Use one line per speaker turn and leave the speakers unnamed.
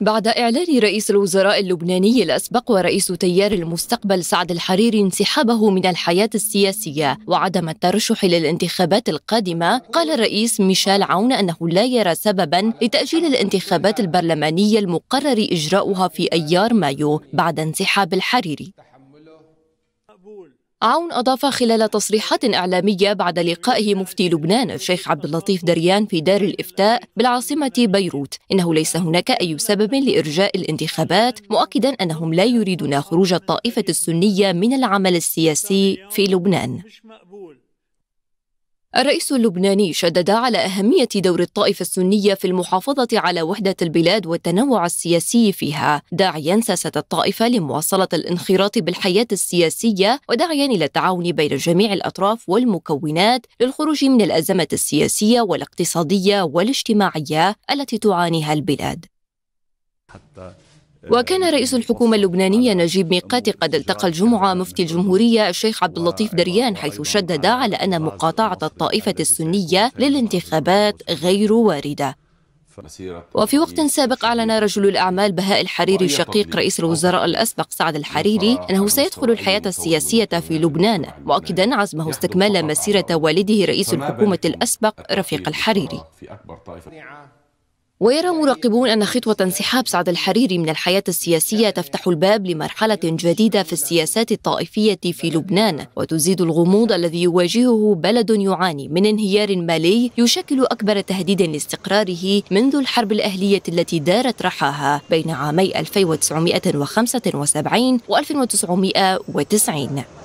بعد إعلان رئيس الوزراء اللبناني الأسبق ورئيس تيار المستقبل سعد الحريري انسحابه من الحياة السياسية وعدم الترشح للانتخابات القادمة، قال الرئيس ميشيل عون أنه لا يرى سببا لتأجيل الانتخابات البرلمانية المقرر إجراؤها في أيار مايو بعد انسحاب الحريري. عون أضاف خلال تصريحات إعلامية بعد لقائه مفتي لبنان الشيخ عبد اللطيف دريان في دار الإفتاء بالعاصمة بيروت إنه ليس هناك أي سبب لإرجاء الانتخابات مؤكدا أنهم لا يريدون خروج الطائفة السنية من العمل السياسي في لبنان الرئيس اللبناني شدد على أهمية دور الطائفة السنية في المحافظة على وحدة البلاد والتنوع السياسي فيها داعيا ساسة الطائفة لمواصلة الانخراط بالحياة السياسية وداعيا إلى التعاون بين جميع الأطراف والمكونات للخروج من الأزمة السياسية والاقتصادية والاجتماعية التي تعانيها البلاد حتى وكان رئيس الحكومة اللبنانية نجيب ميقاتي قد التقى الجمعة مفتي الجمهورية الشيخ عبد اللطيف دريان حيث شدد على أن مقاطعة الطائفة السنية للانتخابات غير واردة وفي وقت سابق أعلن رجل الأعمال بهاء الحريري شقيق رئيس الوزراء الأسبق سعد الحريري أنه سيدخل الحياة السياسية في لبنان مؤكدا عزمه استكمال مسيرة والده رئيس الحكومة الأسبق رفيق الحريري ويرى مراقبون أن خطوة انسحاب سعد الحريري من الحياة السياسية تفتح الباب لمرحلة جديدة في السياسات الطائفية في لبنان وتزيد الغموض الذي يواجهه بلد يعاني من انهيار مالي يشكل أكبر تهديد لاستقراره منذ الحرب الأهلية التي دارت رحاها بين عامي 1975 و 1990